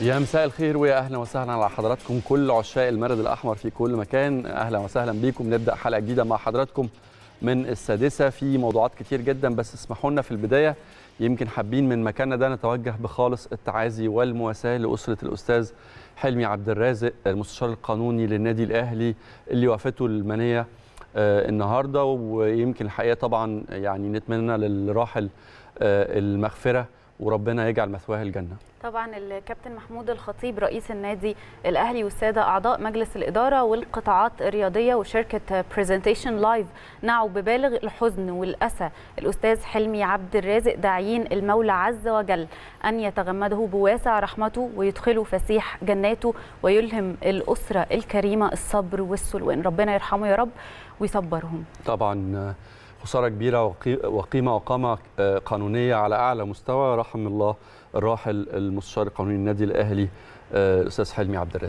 يا مساء الخير ويا اهلا وسهلا على حضراتكم كل عشاق المرد الاحمر في كل مكان اهلا وسهلا بيكم نبدا حلقه جديده مع حضراتكم من السادسه في موضوعات كتير جدا بس اسمحوا لنا في البدايه يمكن حابين من مكاننا ده نتوجه بخالص التعازي والمواساه لاسره الاستاذ حلمي عبد الرازق المستشار القانوني للنادي الاهلي اللي وافته المنيه آه، النهارده ويمكن الحقيقه طبعا يعني نتمنى للراحل آه، المغفره وربنا يجعل مثواه الجنه طبعا الكابتن محمود الخطيب رئيس النادي الاهلي والساده اعضاء مجلس الاداره والقطاعات الرياضيه وشركه برزنتيشن لايف نعوا ببالغ الحزن والاسى الاستاذ حلمي عبد الرازق داعيين المولى عز وجل ان يتغمده بواسع رحمته ويدخله فسيح جناته ويلهم الاسره الكريمه الصبر والسلوان ربنا يرحمه يا رب ويصبرهم طبعا خسارة كبيرة وقيمة وقامة آه، قانونية على أعلى مستوى رحم الله الراحل المستشار القانوني النادي الأهلي آه، الأستاذ حلمي عبد الرازق